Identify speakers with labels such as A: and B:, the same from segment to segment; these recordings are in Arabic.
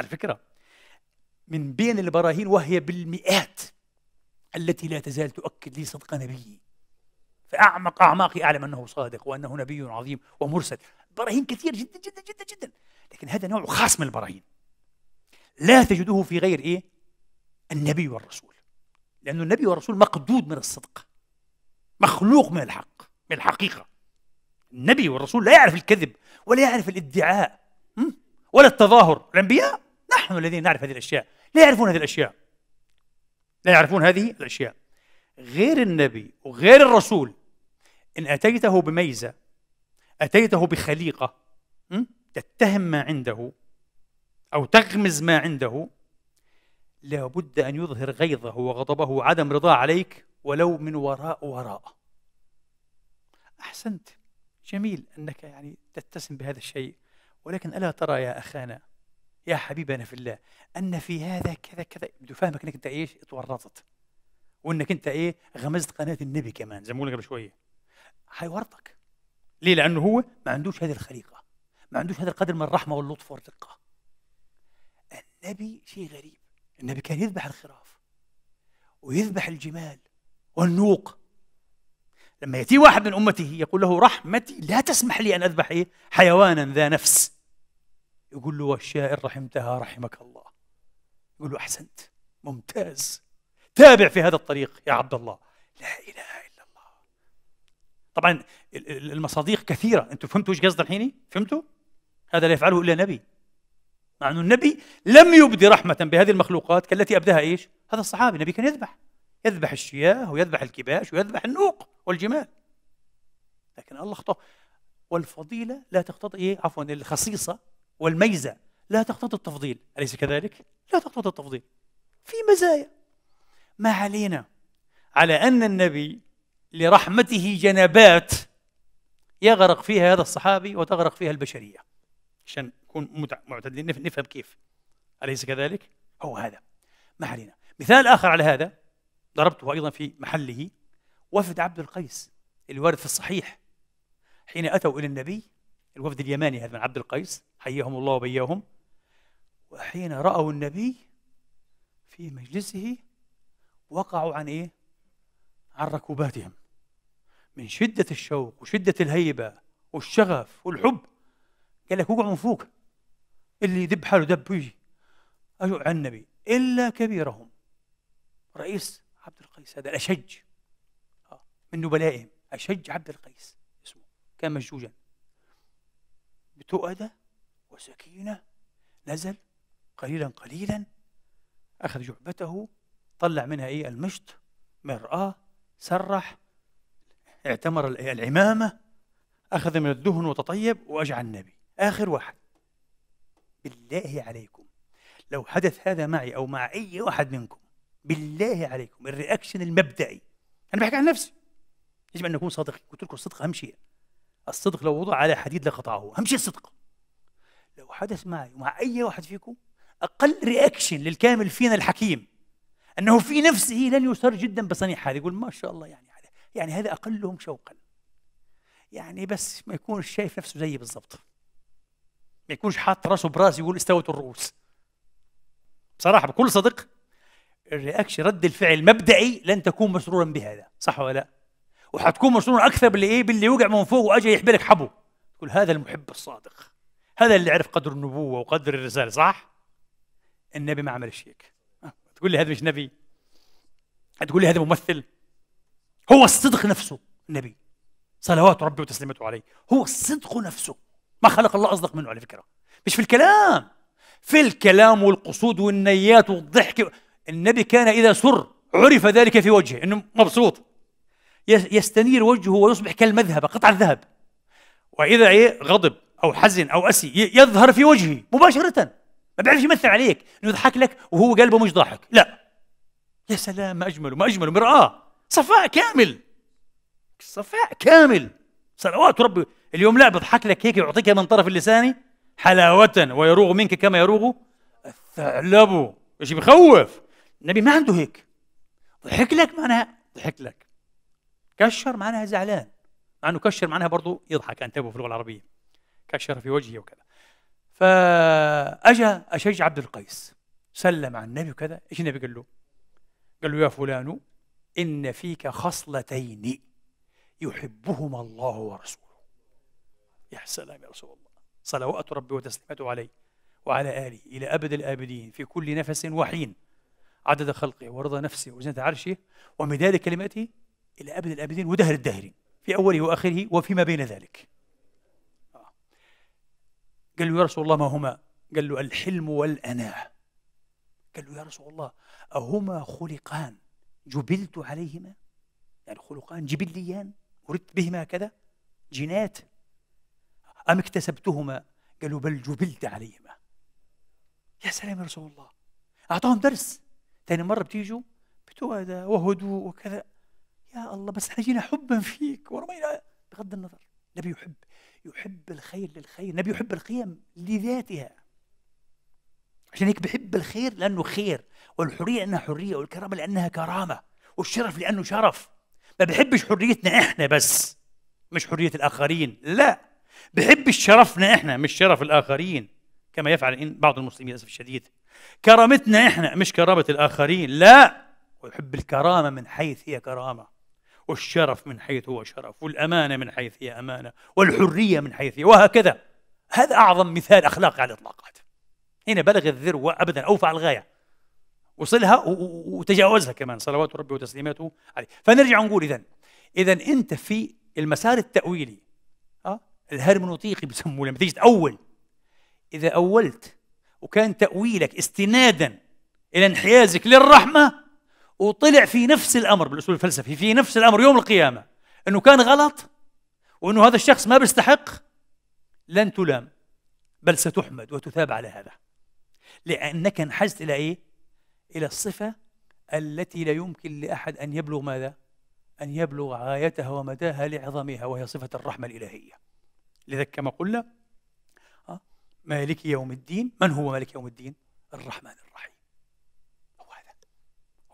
A: على فكرة من بين البراهين وهي بالمئات التي لا تزال تؤكد لي صدق نبيي فأعمق أعماقي أعلم أنه صادق وأنه نبي عظيم ومرسل براهين كثير جدا جدا جدا جدا لكن هذا نوع خاص من البراهين لا تجده في غير إيه؟ النبي والرسول لأن النبي والرسول مقدود من الصدق مخلوق من الحق من الحقيقة النبي والرسول لا يعرف الكذب ولا يعرف الادعاء ولا التظاهر الأنبياء نحن الذين نعرف هذه الأشياء لا يعرفون هذه الأشياء لا يعرفون هذه الأشياء غير النبي وغير الرسول إن أتيته بميزة أتيته بخليقة تتهم ما عنده أو تغمز ما عنده لابد أن يظهر غيظه وغضبه وعدم رضاه عليك ولو من وراء وراء أحسنت جميل أنك يعني تتسم بهذا الشيء ولكن ألا ترى يا أخانا يا حبيبي انا في الله ان في هذا كذا كذا بده فاهمك انك انت ايش اتورطت وانك انت ايه غمزت قناه النبي كمان زي ما قلنا قبل شويه حيورطك ليه لانه هو ما عندوش هذه الخليقه ما عندوش هذا القدر من الرحمه واللطف والرقه النبي شيء غريب النبي كان يذبح الخراف ويذبح الجمال والنوق لما يأتي واحد من أمته يقول له رحمتي لا تسمح لي أن أذبح إيه؟ حيوانا ذا نفس يقول له والشائر رحمتها رحمك الله يقول له أحسنت ممتاز تابع في هذا الطريق يا عبد الله لا إله إلا الله طبعا المصادق كثيرة أنتم فهمتوا إيش قصدي الحيني فهمتوا هذا لا يفعله إلا نبي مع أنه النبي لم يبدي رحمة بهذه المخلوقات كالتي أبداها إيش هذا الصحابي النبي كان يذبح يذبح الشياه ويذبح الكباش ويذبح النوق والجمال لكن الله اخطأ والفضيلة لا تقتضي إيه عفوا الخصيصة والميزة لا تقتضي التفضيل أليس كذلك؟ لا تقتضي التفضيل في مزايا ما علينا على أن النبي لرحمته جنبات يغرق فيها هذا الصحابي وتغرق فيها البشرية عشان نكون معتدلين نفهم كيف أليس كذلك؟ هو هذا ما علينا مثال آخر على هذا ضربته أيضا في محله وفد عبد القيس الوارد في الصحيح حين أتوا إلى النبي الوفد اليماني هذا من عبد القيس حياهم الله وبياهم وحين رأوا النبي في مجلسه وقعوا عن إيه؟ عن ركوباتهم من شدة الشوق وشدة الهيبة والشغف والحب قال لك وقعوا من فوق اللي يدب حاله دب ويجي أجوا عن النبي إلا كبيرهم رئيس عبد القيس هذا الأشج آه، من نبلائهم أشج عبد القيس اسمه كان مشجوجا بتؤدة وسكينة نزل قليلا قليلا أخذ جعبته طلع منها إيه المشط مرآة سرح اعتمر العمامة أخذ من الدهن وتطيب وأجعل النبي آخر واحد بالله عليكم لو حدث هذا معي أو مع أي واحد منكم بالله عليكم الرياكشن المبدئي أنا بحكي عن نفسي يجب أن نكون صادقين قلت لكم الصدق أهم شيء الصدق لو وضع على حديد لقطعه اهم شيء الصدق لو حدث معي ومع اي واحد فيكم اقل رياكشن للكامل فينا الحكيم انه في نفسه لن يسر جدا بصنيع هذا يقول ما شاء الله يعني هذا يعني هذا اقلهم شوقا يعني بس ما يكونش شايف نفسه زيي بالضبط ما يكونش حاط راسه براسه يقول استوت الرؤوس بصراحه بكل صدق الرياكشن رد الفعل مبدئي لن تكون مسرورا بهذا صح ولا لا وحتكون مسرور اكثر باللي ايه باللي وقع من فوق واجى يحبلك حبو تقول هذا المحب الصادق هذا اللي عرف قدر النبوه وقدر الرساله صح النبي ما عملش هيك أه، تقول لي هذا مش نبي تقول لي هذا ممثل هو الصدق نفسه النبي صلوات ربي وتسليمته عليه هو الصدق نفسه ما خلق الله اصدق منه على فكره مش في الكلام في الكلام والقصود والنيات والضحك النبي كان اذا سر عرف ذلك في وجهه انه مبسوط يستنير وجهه ويصبح كالمذهب قطع الذهب واذا ايه غضب او حزن او اسي يظهر في وجهه مباشره ما بيعرفش يمثل عليك انه يضحك لك وهو قلبه مش ضاحك لا يا سلام ما اجمله ما اجمله مراه صفاء كامل صفاء كامل صلوات ربي اليوم لا بضحك لك هيك يعطيك من طرف اللسان حلاوة ويروغ منك كما يروغ الثعلب شيء بخوف النبي ما عنده هيك ضحك لك معناها ضحك لك كشر معناها زعلان مع انه كشر معناها برضه يضحك انتبهوا في اللغه العربيه كشر في وجهه وكذا فاجى اشج عبد القيس سلم على النبي وكذا ايش النبي قال له؟ قال له يا فلان ان فيك خصلتين يحبهما الله ورسوله يا سلام يا رسول الله صلوات ربي وتسليماته عليه وعلى آله إلى أبد الآبدين في كل نفس وحين عدد خلقه ورضا نفسه وزنة عرشه ومداد كلماته إلى أبد الآبدين ودهر الدهرين في أوله وآخره وفيما بين ذلك آه. قال له يا رسول الله ما هما قال له الحلم والأناة قال له يا رسول الله أهما خلقان جبلت عليهما يعني خلقان جبليان وردت بهما كذا جينات أم اكتسبتهما قالوا بل جبلت عليهما يا سلام يا رسول الله أعطاهم درس ثاني مرة بتيجوا بتوأدى وهدوء وكذا يا الله بس احنا جينا حبا فيك ورمينا بغض النظر النبي يحب يحب الخير للخير النبي يحب القيم لذاتها عشان هيك بحب الخير لانه خير والحريه لانها حريه والكرامه لانها كرامه والشرف لانه شرف ما بحبش حريتنا احنا بس مش حريه الاخرين لا بحب شرفنا احنا مش شرف الاخرين كما يفعل بعض المسلمين للاسف الشديد كرامتنا احنا مش كرامه الاخرين لا ويحب الكرامه من حيث هي كرامه والشرف من حيث هو شرف والأمانة من حيث هي أمانة والحرية من حيث هي وهكذا هذا أعظم مثال أخلاقي على الإطلاقات هنا بلغ الذروة أبدا أوفى الغاية وصلها وتجاوزها كمان صلوات ربي وتسليماته عليه فنرجع نقول إذا إذا أنت في المسار التأويلي أه؟ الهرمنوطيقي بسموه لما تيجي تأول إذا أولت وكان تأويلك استنادا إلى انحيازك للرحمة وطلع في نفس الامر بالاسلوب الفلسفي في نفس الامر يوم القيامه انه كان غلط وانه هذا الشخص ما بيستحق لن تلام بل ستحمد وتثاب على هذا لانك انحزت الى ايه؟ الى الصفه التي لا يمكن لاحد ان يبلغ ماذا؟ ان يبلغ غايتها ومداها لعظمها وهي صفه الرحمه الالهيه لذلك كما قلنا آه، مالك يوم الدين من هو مالك يوم الدين؟ الرحمن الرحيم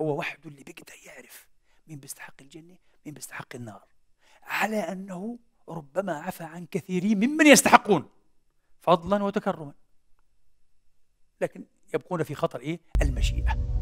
A: هو وحده اللي بيقدر يعرف مين بيستحق الجنة مين بيستحق النار على أنه ربما عفى عن كثيرين ممن يستحقون فضلا وتكرما لكن يبقون في خطر إيه؟ المشيئة